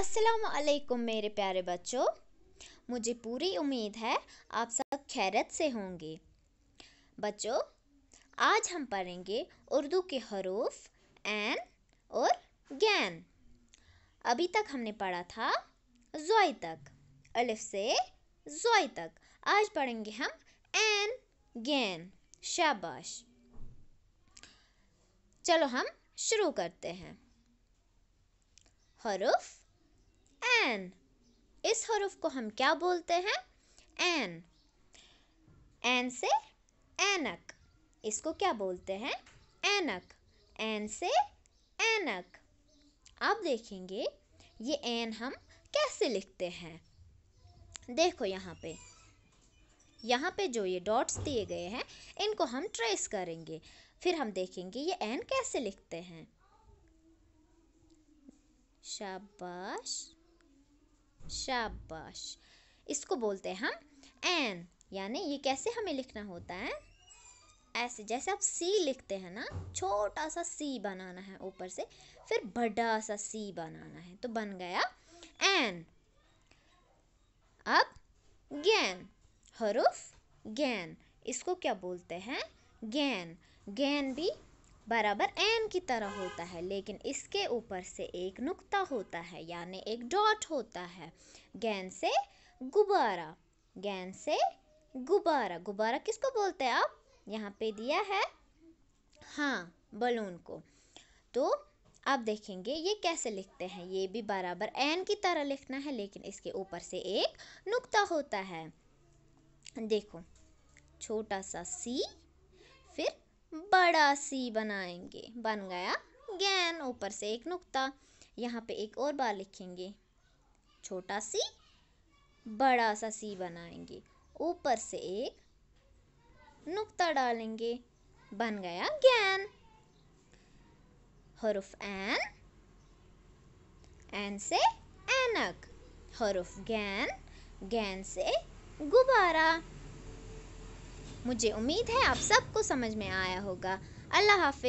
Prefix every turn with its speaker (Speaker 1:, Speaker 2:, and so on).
Speaker 1: अस्सलाम मेरे प्यारे बच्चों मुझे पूरी उम्मीद है आप सब खैरत से होंगे बच्चों आज हम पढ़ेंगे उर्दू के हरूफ एन और गैन अभी तक हमने पढ़ा था जोई तक अलिफ से जोई तक आज पढ़ेंगे हम एन गैन शाबाश चलो हम शुरू करते हैं हरूफ एन इस हरूफ को हम क्या बोलते हैं एन एन से एनक इसको क्या बोलते हैं एनक एन से एनक आप देखेंगे ये एन हम कैसे लिखते हैं देखो यहाँ पे यहाँ पे जो ये डॉट्स दिए गए हैं इनको हम ट्रेस करेंगे फिर हम देखेंगे ये एन कैसे लिखते हैं शाबाश शाबाश इसको बोलते हैं हम एन यानी ये कैसे हमें लिखना होता है ऐसे जैसे आप सी लिखते हैं ना छोटा सा सी बनाना है ऊपर से फिर बड़ा सा सी बनाना है तो बन गया एन अब गैन हरूफ गैन इसको क्या बोलते हैं गैन गैन भी बराबर एन की तरह होता है लेकिन इसके ऊपर से एक नुक्ता होता है यानी एक डॉट होता है गेंद से गुब्बारा गेंद से गुब्बारा गुब्बारा किसको बोलते हैं आप यहाँ पे दिया है हाँ बलून को तो आप देखेंगे ये कैसे लिखते हैं ये भी बराबर एन की तरह लिखना है लेकिन इसके ऊपर से एक नुक्ता होता है देखो छोटा सा सी फिर बड़ा सी बनाएंगे बन गया गैन ऊपर से एक नुक्ता यहाँ पे एक और बार लिखेंगे छोटा सी बड़ा सा सी बनाएंगे ऊपर से एक नुक्ता डालेंगे बन गया गैन हरुफ एन एन से एनक हरुफ गैन गैन से गुब्बारा मुझे उम्मीद है आप सबको समझ में आया होगा अल्लाह हाफि